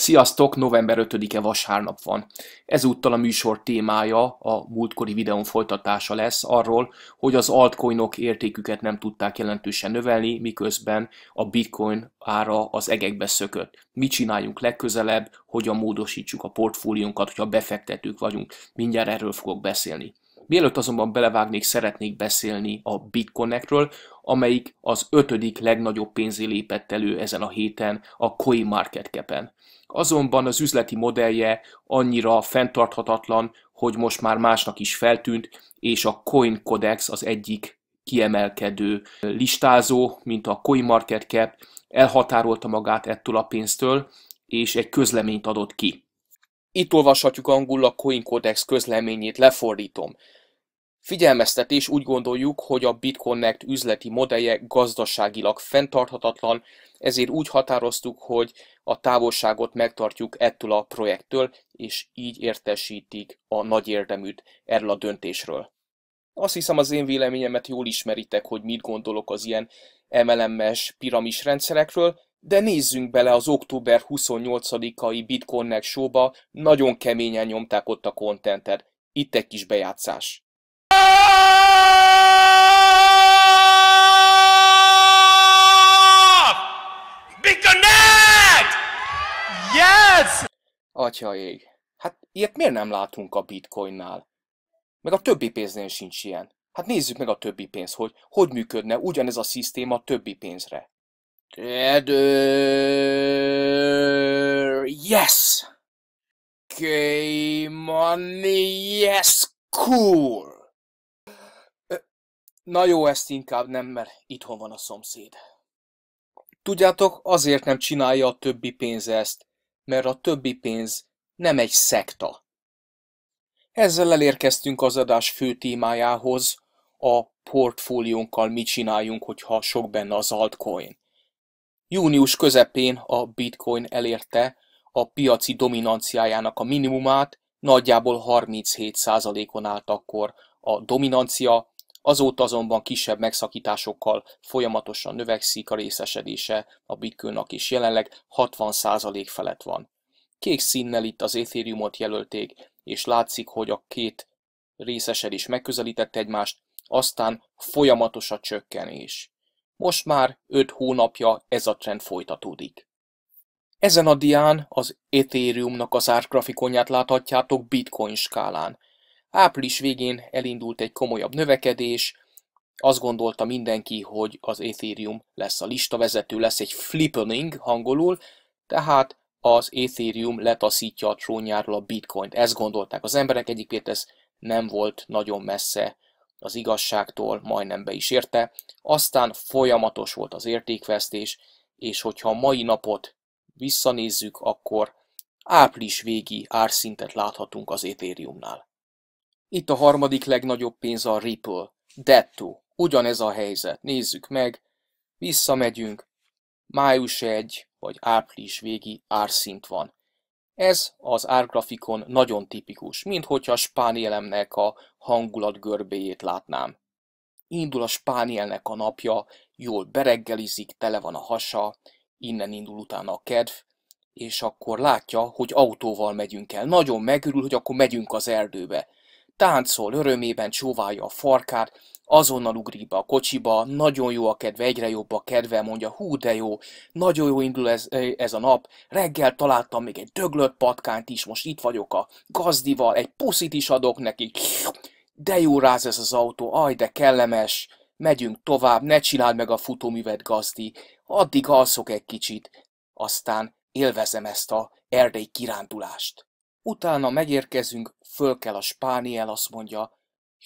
Sziasztok! November 5-e vasárnap van. Ezúttal a műsor témája a múltkori videón folytatása lesz arról, hogy az altcoinok értéküket nem tudták jelentősen növelni, miközben a bitcoin ára az egekbe szökött. Mit csináljunk legközelebb, hogyan módosítsuk a portfóliónkat, hogyha befektetők vagyunk. Mindjárt erről fogok beszélni. Mielőtt azonban belevágnék, szeretnék beszélni a BitConnectről, amelyik az ötödik legnagyobb pénzé lépett elő ezen a héten a CoinMarketCap-en. Azonban az üzleti modellje annyira fenntarthatatlan, hogy most már másnak is feltűnt, és a Coin Codex az egyik kiemelkedő listázó, mint a CoinMarketCap, elhatárolta magát ettől a pénztől, és egy közleményt adott ki. Itt olvashatjuk angol a Coin Codex közleményét, lefordítom. Figyelmeztetés úgy gondoljuk, hogy a BitConnect üzleti modellje gazdaságilag fenntarthatatlan, ezért úgy határoztuk, hogy a távolságot megtartjuk ettől a projektől, és így értesítik a nagy érdeműt erről a döntésről. Azt hiszem az én véleményemet jól ismeritek, hogy mit gondolok az ilyen MLM-es piramis rendszerekről, de nézzünk bele az október 28-ai BitConnect showba, nagyon keményen nyomták ott a kontentet. Itt egy kis bejátszás. ez? Atya ég. Hát ilyet miért nem látunk a bitcoinnál? Meg a többi pénznél sincs ilyen. Hát nézzük meg a többi pénz, hogy hogy működne ugyanez a szisztéma a többi pénzre. Tether... Yes! K-money, yes, cool! Na jó, ezt inkább nem, mert itthon van a szomszéd. Tudjátok, azért nem csinálja a többi pénz ezt, mert a többi pénz nem egy szekta. Ezzel elérkeztünk az adás fő témájához, a portfóliónkkal mit csináljunk, hogyha sok benne az altcoin. Június közepén a bitcoin elérte a piaci dominanciájának a minimumát, nagyjából 37%-on állt akkor a dominancia, Azóta azonban kisebb megszakításokkal folyamatosan növekszik a részesedése a bitcoinnak, és jelenleg 60% felett van. Kék színnel itt az Ethereumot jelölték, és látszik, hogy a két részesedés megközelített egymást, aztán folyamatos a csökkenés. Most már 5 hónapja ez a trend folytatódik. Ezen a dián az Ethereumnak az árgrafikonját láthatjátok bitcoin skálán – Április végén elindult egy komolyabb növekedés, azt gondolta mindenki, hogy az Ethereum lesz a listavezető, lesz egy flippening hangolul, tehát az Ethereum letaszítja a trónjáról a bitcoint. Ezt gondolták az emberek, egyikét ez nem volt nagyon messze az igazságtól, majdnem be is érte. Aztán folyamatos volt az értékvesztés, és hogyha a mai napot visszanézzük, akkor április végi árszintet láthatunk az Ethereumnál. Itt a harmadik legnagyobb pénz a Ripple. Detto. Ugyanez a helyzet. Nézzük meg. Visszamegyünk. Május 1 vagy április végi árszint van. Ez az árgrafikon nagyon tipikus, mint hogyha a spánielemnek a hangulat görbéjét látnám. Indul a spánielnek a napja, jól bereggelizik, tele van a hasa, innen indul utána a kedv, és akkor látja, hogy autóval megyünk el. Nagyon megörül, hogy akkor megyünk az erdőbe táncol örömében, csóválja a farkát, azonnal ugrik be a kocsiba, nagyon jó a kedve, egyre jobb a kedve, mondja, hú de jó, nagyon jó indul ez, eh, ez a nap, reggel találtam még egy döglött patkányt is, most itt vagyok a gazdival, egy puszit is adok neki, de jó ráz ez az autó, aj de kellemes, megyünk tovább, ne csináld meg a futóművet gazdi, addig alszok egy kicsit, aztán élvezem ezt a erdei kirándulást. Utána megérkezünk, föl kell a spániel, azt mondja,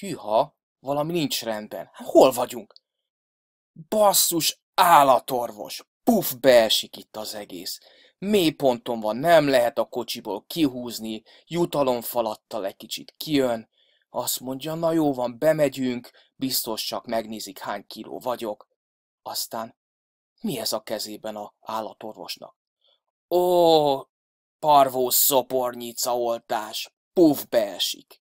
hűha, valami nincs rendben. Hát hol vagyunk? Basszus állatorvos! Puff, beesik itt az egész. Mély ponton van, nem lehet a kocsiból kihúzni, jutalomfalattal egy kicsit kijön. Azt mondja, na jó van, bemegyünk, biztos csak megnézik hány kiló vagyok. Aztán mi ez a kezében a állatorvosnak? Ó, Parvó szopornyica oltás. Puff beesik.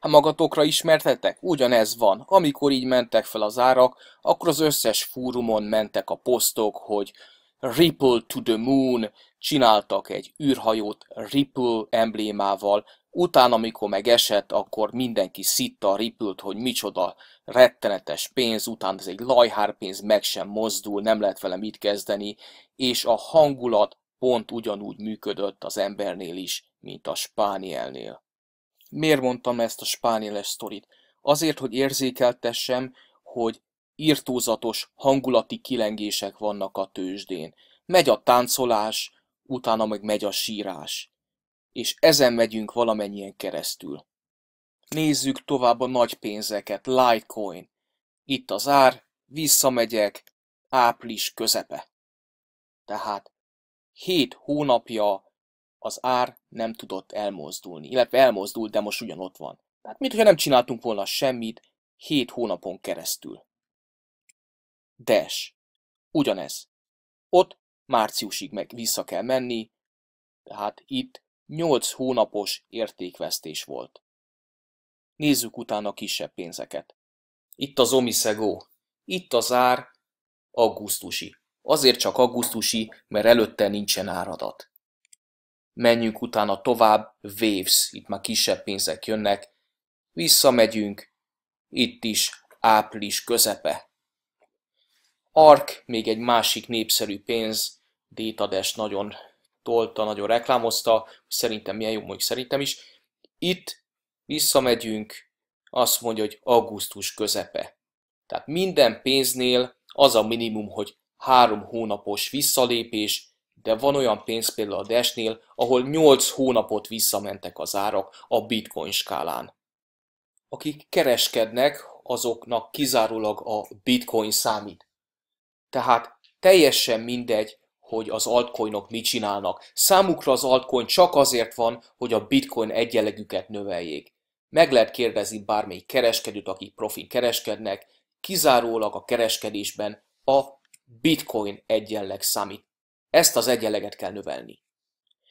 Ha magatokra ismertetek? Ugyanez van. Amikor így mentek fel az árak, akkor az összes fórumon mentek a posztok, hogy Ripple to the Moon, csináltak egy űrhajót Ripple emblémával, utána, amikor megesett, akkor mindenki szitta a Ripple-t, hogy micsoda rettenetes pénz, utána ez egy lajhárpénz, meg sem mozdul, nem lehet vele mit kezdeni, és a hangulat pont ugyanúgy működött az embernél is, mint a spánielnél. Miért mondtam ezt a spánieles sztorit? Azért, hogy érzékeltessem, hogy írtózatos hangulati kilengések vannak a tőzsdén. Megy a táncolás, utána meg megy a sírás. És ezen megyünk valamennyien keresztül. Nézzük tovább a nagy pénzeket, Litecoin. Itt az ár, visszamegyek, április közepe. Tehát hét hónapja az ár nem tudott elmozdulni, illetve elmozdult, de most ugyanott van. Tehát mintha nem csináltunk volna semmit hét hónapon keresztül. Des. Ugyanez. Ott márciusig meg vissza kell menni, tehát itt 8 hónapos értékvesztés volt. Nézzük utána kisebb pénzeket. Itt az Omisego, itt az ár augusztusi. Azért csak augusztusi, mert előtte nincsen áradat. Menjünk utána tovább, Waves, itt már kisebb pénzek jönnek. Visszamegyünk, itt is április közepe. Ark, még egy másik népszerű pénz, Détades nagyon tolta, nagyon reklámozta, szerintem milyen jó, mondjuk szerintem is. Itt visszamegyünk, azt mondja, hogy augusztus közepe. Tehát minden pénznél az a minimum, hogy három hónapos visszalépés, de van olyan pénz például a Desnél, ahol 8 hónapot visszamentek az árak a bitcoin skálán. Akik kereskednek, azoknak kizárólag a bitcoin számít. Tehát teljesen mindegy, hogy az altcoinok mit csinálnak. Számukra az altcoin csak azért van, hogy a bitcoin egyenlegüket növeljék. Meg lehet kérdezni bármelyik kereskedőt, akik profin kereskednek, kizárólag a kereskedésben a bitcoin egyenleg számít. Ezt az egyenleget kell növelni.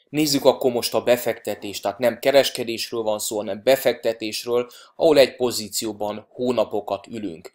Nézzük akkor most a befektetést, tehát nem kereskedésről van szó, hanem befektetésről, ahol egy pozícióban hónapokat ülünk.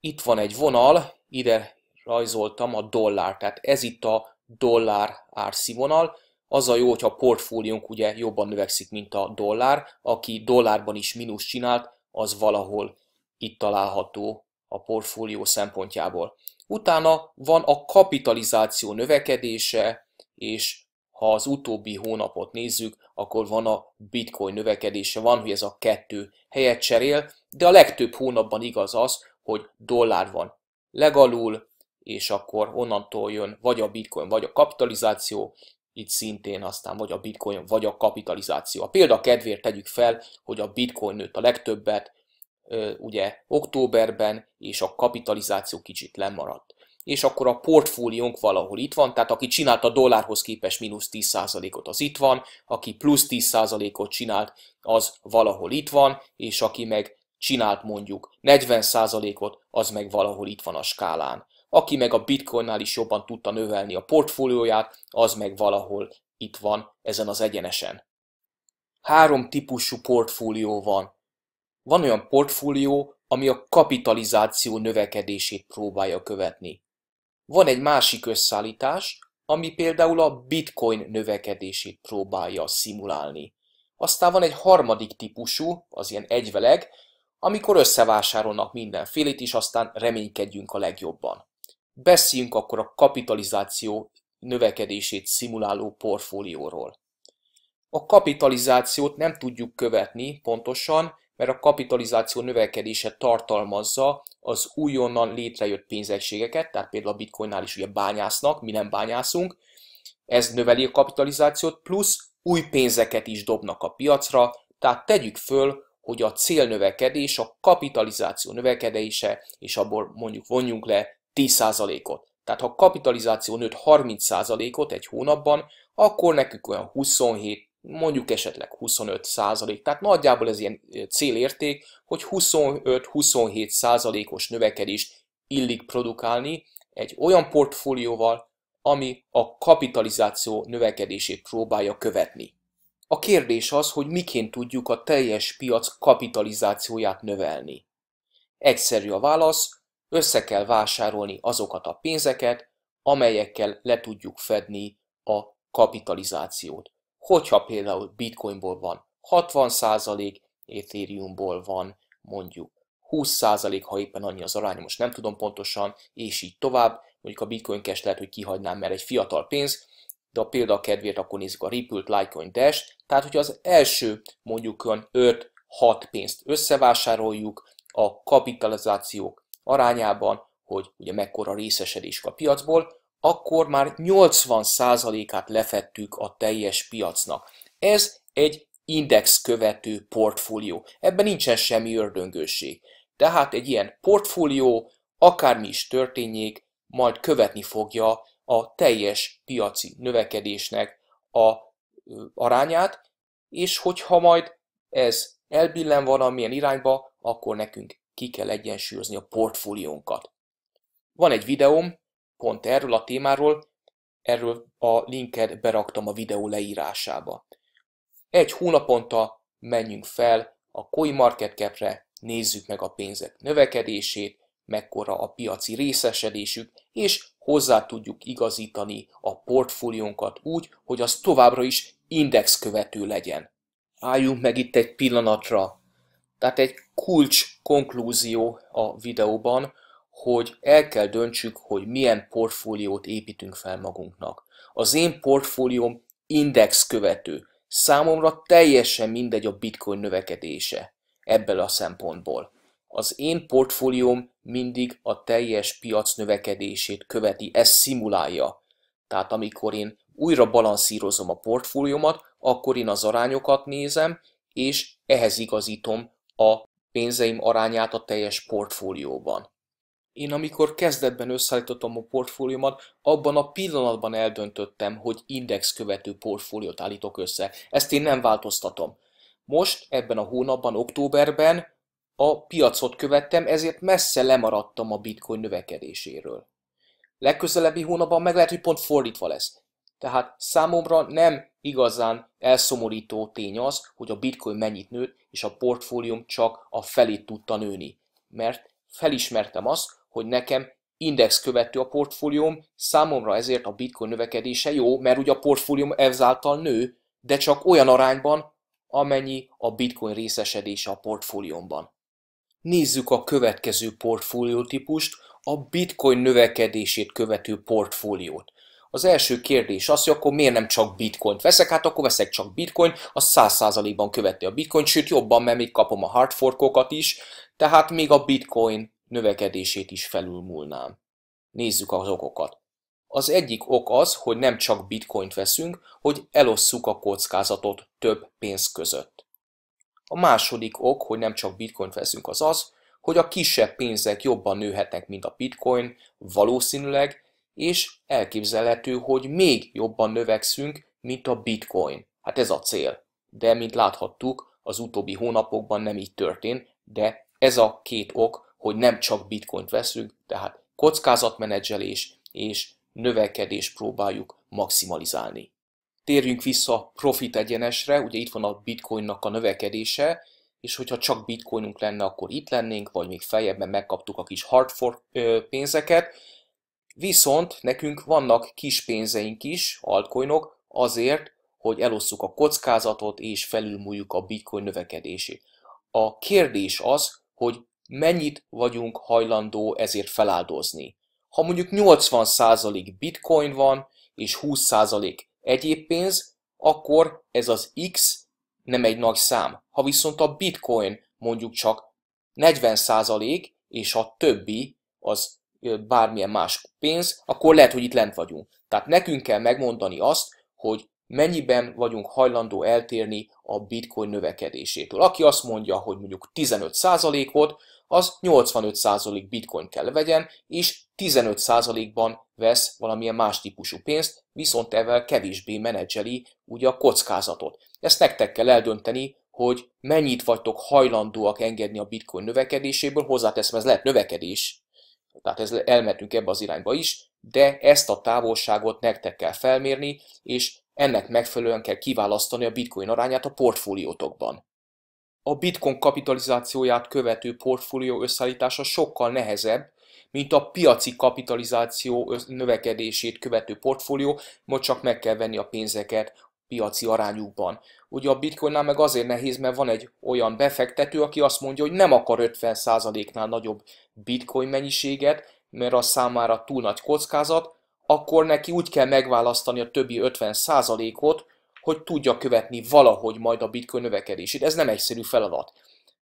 Itt van egy vonal, ide rajzoltam a dollár, tehát ez itt a dollár árszivonal. az a jó, hogyha a portfóliónk ugye jobban növekszik, mint a dollár, aki dollárban is mínusz csinált, az valahol itt található a portfólió szempontjából. Utána van a kapitalizáció növekedése, és ha az utóbbi hónapot nézzük, akkor van a bitcoin növekedése, van, hogy ez a kettő helyet cserél, de a legtöbb hónapban igaz az, hogy dollár van legalul, és akkor onnantól jön vagy a bitcoin, vagy a kapitalizáció, itt szintén aztán vagy a bitcoin, vagy a kapitalizáció. A példa kedvéért tegyük fel, hogy a bitcoin nőtt a legtöbbet, ugye októberben, és a kapitalizáció kicsit lemaradt. És akkor a portfóliónk valahol itt van, tehát aki csinált a dollárhoz képest mínusz 10%-ot, az itt van, aki plusz 10%-ot csinált, az valahol itt van, és aki meg csinált mondjuk 40%-ot, az meg valahol itt van a skálán. Aki meg a bitcoinnál is jobban tudta növelni a portfólióját, az meg valahol itt van ezen az egyenesen. Három típusú portfólió van van olyan portfólió, ami a kapitalizáció növekedését próbálja követni. Van egy másik összeállítás, ami például a bitcoin növekedését próbálja szimulálni. Aztán van egy harmadik típusú, az ilyen egyveleg, amikor összevásárolnak mindenfélét, és aztán reménykedjünk a legjobban. Beszéljünk akkor a kapitalizáció növekedését szimuláló portfólióról. A kapitalizációt nem tudjuk követni pontosan, mert a kapitalizáció növekedése tartalmazza az újonnan létrejött pénzegységeket, tehát például a bitcoinnál is ugye bányásznak, mi nem bányászunk, ez növeli a kapitalizációt, plusz új pénzeket is dobnak a piacra, tehát tegyük föl, hogy a célnövekedés, a kapitalizáció növekedése, és abból mondjuk vonjunk le 10%-ot. Tehát ha a kapitalizáció nőtt 30%-ot egy hónapban, akkor nekünk olyan 27 mondjuk esetleg 25 százalék, tehát nagyjából ez ilyen célérték, hogy 25-27 százalékos növekedést illik produkálni egy olyan portfólióval, ami a kapitalizáció növekedését próbálja követni. A kérdés az, hogy miként tudjuk a teljes piac kapitalizációját növelni. Egyszerű a válasz, össze kell vásárolni azokat a pénzeket, amelyekkel le tudjuk fedni a kapitalizációt hogyha például bitcoinból van 60%, ethereumból van mondjuk 20% ha éppen annyi az arány, most nem tudom pontosan, és így tovább. Mondjuk a Bitcoin Cash lehet, hogy kihagynám, mert egy fiatal pénz, de a példa kedvéért akkor nézzük a Ripple-t, Litecoin, dash Tehát, hogyha az első mondjuk 5-6 pénzt összevásároljuk a kapitalizációk arányában, hogy ugye mekkora részesedés a piacból, akkor már 80%-át lefettük a teljes piacnak. Ez egy index követő portfólió. Ebben nincsen semmi ördöngőség. Tehát egy ilyen portfólió, akármi is történjék, majd követni fogja a teljes piaci növekedésnek a arányát, és hogyha majd ez elbillen valamilyen irányba, akkor nekünk ki kell egyensúlyozni a portfóliónkat. Van egy videóm, pont erről a témáról, erről a linket beraktam a videó leírásába. Egy hónaponta menjünk fel a Koi Market Cap-re, nézzük meg a pénzek növekedését, mekkora a piaci részesedésük, és hozzá tudjuk igazítani a portfóliónkat úgy, hogy az továbbra is indexkövető legyen. Álljunk meg itt egy pillanatra. Tehát egy kulcs konklúzió a videóban, hogy el kell döntsük, hogy milyen portfóliót építünk fel magunknak. Az én portfólióm index követő. Számomra teljesen mindegy a bitcoin növekedése ebből a szempontból. Az én portfólióm mindig a teljes piac növekedését követi, ezt szimulálja. Tehát amikor én újra balanszírozom a portfóliómat, akkor én az arányokat nézem, és ehhez igazítom a pénzeim arányát a teljes portfólióban. Én amikor kezdetben összeállítottam a portfóliómat, abban a pillanatban eldöntöttem, hogy indexkövető portfóliót állítok össze. Ezt én nem változtatom. Most, ebben a hónapban, októberben a piacot követtem, ezért messze lemaradtam a bitcoin növekedéséről. Legközelebbi hónapban meg lehet, hogy pont fordítva lesz. Tehát számomra nem igazán elszomorító tény az, hogy a bitcoin mennyit nőtt, és a portfólium csak a felét tudta nőni. Mert felismertem azt, hogy nekem index követő a portfólióm, számomra ezért a bitcoin növekedése jó, mert ugye a portfólióm ezáltal nő, de csak olyan arányban, amennyi a bitcoin részesedése a portfóliómban. Nézzük a következő portfóliótípust, a bitcoin növekedését követő portfóliót. Az első kérdés az, hogy akkor miért nem csak bitcoint veszek, hát akkor veszek csak bitcoin, az 100%-ban követi a bitcoin, sőt jobban, mert még kapom a hardforkokat is, tehát még a bitcoin növekedését is felülmúlnám. Nézzük az okokat. Az egyik ok az, hogy nem csak bitcoint veszünk, hogy elosszuk a kockázatot több pénz között. A második ok, hogy nem csak bitcoint veszünk, az az, hogy a kisebb pénzek jobban nőhetnek, mint a bitcoin, valószínűleg, és elképzelhető, hogy még jobban növekszünk, mint a bitcoin. Hát ez a cél. De, mint láthattuk, az utóbbi hónapokban nem így történt, de ez a két ok hogy nem csak bitcoint veszünk, tehát kockázatmenedzselés és növekedés próbáljuk maximalizálni. Térjünk vissza profit egyenesre, ugye itt van a bitcoinnak a növekedése, és hogyha csak bitcoinunk lenne, akkor itt lennénk, vagy még feljebben megkaptuk a kis hard fork pénzeket, viszont nekünk vannak kis pénzeink is, altcoinok, azért, hogy elosszuk a kockázatot és felülmúljuk a bitcoin növekedését. A kérdés az, hogy mennyit vagyunk hajlandó ezért feláldozni. Ha mondjuk 80% bitcoin van, és 20% egyéb pénz, akkor ez az X nem egy nagy szám. Ha viszont a bitcoin mondjuk csak 40% és a többi az bármilyen más pénz, akkor lehet, hogy itt lent vagyunk. Tehát nekünk kell megmondani azt, hogy mennyiben vagyunk hajlandó eltérni a bitcoin növekedésétől. Aki azt mondja, hogy mondjuk 15%-ot, az 85% bitcoin kell vegyen, és 15%-ban vesz valamilyen más típusú pénzt, viszont ezzel kevésbé menedzseli ugye a kockázatot. Ezt nektek kell eldönteni, hogy mennyit vagytok hajlandóak engedni a bitcoin növekedéséből, hozzáteszem, ez lehet növekedés, tehát ez, elmentünk ebbe az irányba is, de ezt a távolságot nektek kell felmérni, és ennek megfelelően kell kiválasztani a bitcoin arányát a portfóliótokban a bitcoin kapitalizációját követő portfólió összeállítása sokkal nehezebb, mint a piaci kapitalizáció növekedését követő portfólió, most csak meg kell venni a pénzeket piaci arányukban. Ugye a bitcoinnál meg azért nehéz, mert van egy olyan befektető, aki azt mondja, hogy nem akar 50%-nál nagyobb bitcoin mennyiséget, mert az számára túl nagy kockázat, akkor neki úgy kell megválasztani a többi 50%-ot, hogy tudja követni valahogy majd a bitcoin növekedését. Ez nem egyszerű feladat.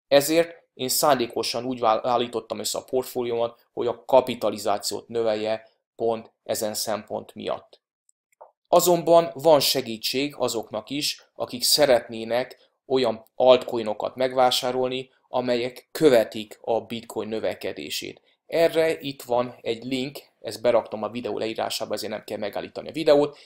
Ezért én szándékosan úgy állítottam össze a portfóliómat, hogy a kapitalizációt növelje pont ezen szempont miatt. Azonban van segítség azoknak is, akik szeretnének olyan altcoinokat megvásárolni, amelyek követik a bitcoin növekedését. Erre itt van egy link, ezt beraktam a videó leírásába, ezért nem kell megállítani a videót.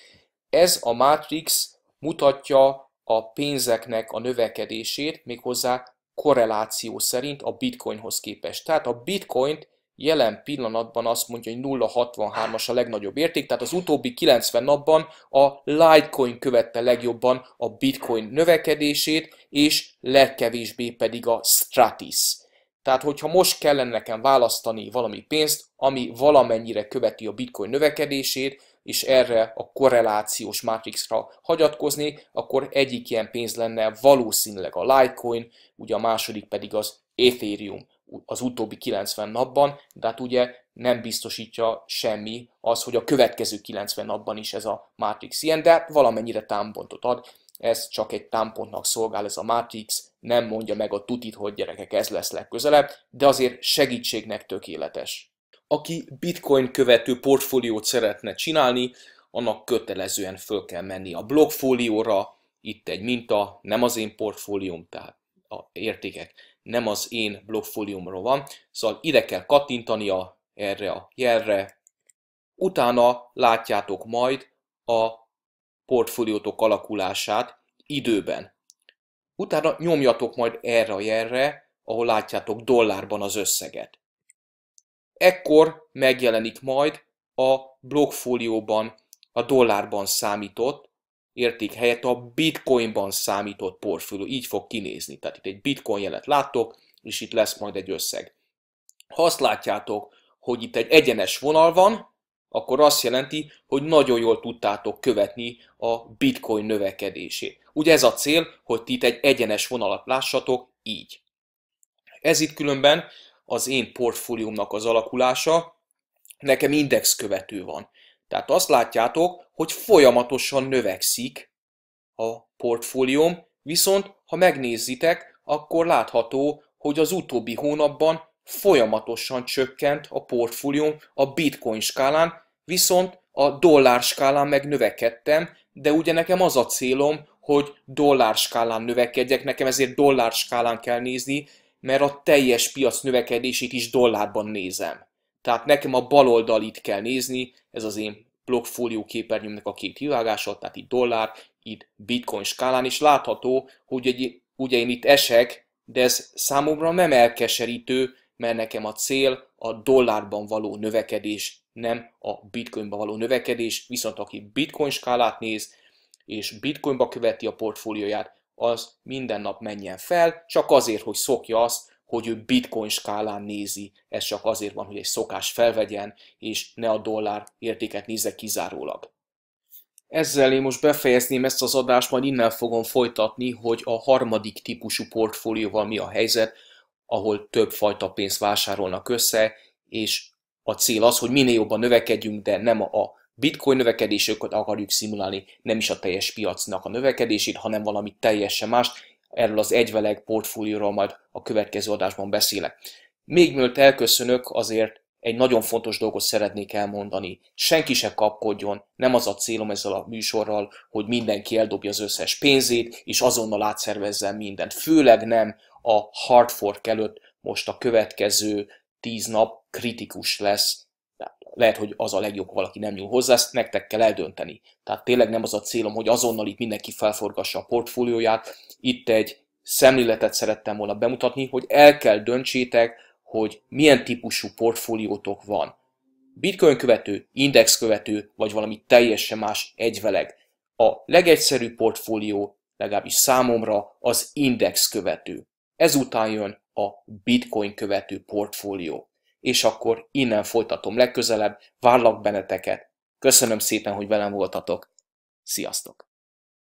Ez a Matrix mutatja a pénzeknek a növekedését, méghozzá korreláció szerint a bitcoinhoz képest. Tehát a bitcoint jelen pillanatban azt mondja, hogy 0,63-as a legnagyobb érték, tehát az utóbbi 90 napban a Litecoin követte legjobban a bitcoin növekedését, és legkevésbé pedig a Stratis. Tehát, hogyha most kellene nekem választani valami pénzt, ami valamennyire követi a bitcoin növekedését, és erre a korrelációs matrixra hagyatkozni, akkor egyik ilyen pénz lenne valószínűleg a Litecoin, ugye a második pedig az Ethereum az utóbbi 90 napban, de hát ugye nem biztosítja semmi az, hogy a következő 90 napban is ez a Matrix ilyen, de valamennyire támpontot ad, ez csak egy támpontnak szolgál ez a Matrix, nem mondja meg a tutit, hogy gyerekek ez lesz legközelebb, de azért segítségnek tökéletes aki bitcoin követő portfóliót szeretne csinálni, annak kötelezően föl kell menni a blogfólióra, itt egy minta, nem az én portfólióm, tehát a értékek nem az én blogfóliómról van, szóval ide kell kattintania erre a jelre, utána látjátok majd a portfóliótok alakulását időben. Utána nyomjatok majd erre a jelre, ahol látjátok dollárban az összeget ekkor megjelenik majd a blogfólióban a dollárban számított érték helyett a bitcoinban számított portfólió. Így fog kinézni. Tehát itt egy bitcoin jelet láttok, és itt lesz majd egy összeg. Ha azt látjátok, hogy itt egy egyenes vonal van, akkor azt jelenti, hogy nagyon jól tudtátok követni a bitcoin növekedését. Ugye ez a cél, hogy ti itt egy egyenes vonalat lássatok így. Ez itt különben az én portfóliumnak az alakulása, nekem index követő van. Tehát azt látjátok, hogy folyamatosan növekszik a portfólióm, viszont ha megnézitek, akkor látható, hogy az utóbbi hónapban folyamatosan csökkent a portfólióm a bitcoin skálán, viszont a dollár skálán meg növekedtem, de ugye nekem az a célom, hogy dollár skálán növekedjek, nekem ezért dollár skálán kell nézni, mert a teljes piac növekedését is dollárban nézem. Tehát nekem a itt kell nézni, ez az én blogfólió képernyőmnek a két kivágása, tehát itt dollár, itt bitcoin skálán, és látható, hogy egy, ugye én itt esek, de ez számomra nem elkeserítő, mert nekem a cél a dollárban való növekedés, nem a bitcoinban való növekedés, viszont aki bitcoin skálát néz, és bitcoinba követi a portfólióját, az minden nap menjen fel, csak azért, hogy szokja azt, hogy ő bitcoin skálán nézi, ez csak azért van, hogy egy szokás felvegyen, és ne a dollár értéket nézze kizárólag. Ezzel én most befejezném ezt az adást, majd innen fogom folytatni, hogy a harmadik típusú portfólióval mi a helyzet, ahol több fajta pénzt vásárolnak össze, és a cél az, hogy minél jobban növekedjünk, de nem a bitcoin növekedéseket akarjuk szimulálni, nem is a teljes piacnak a növekedését, hanem valami teljesen mást. Erről az egyveleg portfólióról majd a következő adásban beszélek. Még mielőtt elköszönök, azért egy nagyon fontos dolgot szeretnék elmondani. Senki se kapkodjon, nem az a célom ezzel a műsorral, hogy mindenki eldobja az összes pénzét, és azonnal átszervezzen mindent. Főleg nem a hard fork előtt most a következő tíz nap kritikus lesz lehet, hogy az a legjobb, valaki nem nyúl hozzá, ezt nektek kell eldönteni. Tehát tényleg nem az a célom, hogy azonnal itt mindenki felforgassa a portfólióját. Itt egy szemléletet szerettem volna bemutatni, hogy el kell döntsétek, hogy milyen típusú portfóliótok van. Bitcoin követő, index követő, vagy valami teljesen más egyveleg. A legegyszerűbb portfólió, legalábbis számomra, az index követő. Ezután jön a bitcoin követő portfólió és akkor innen folytatom legközelebb, várlak benneteket. Köszönöm szépen, hogy velem voltatok. Sziasztok!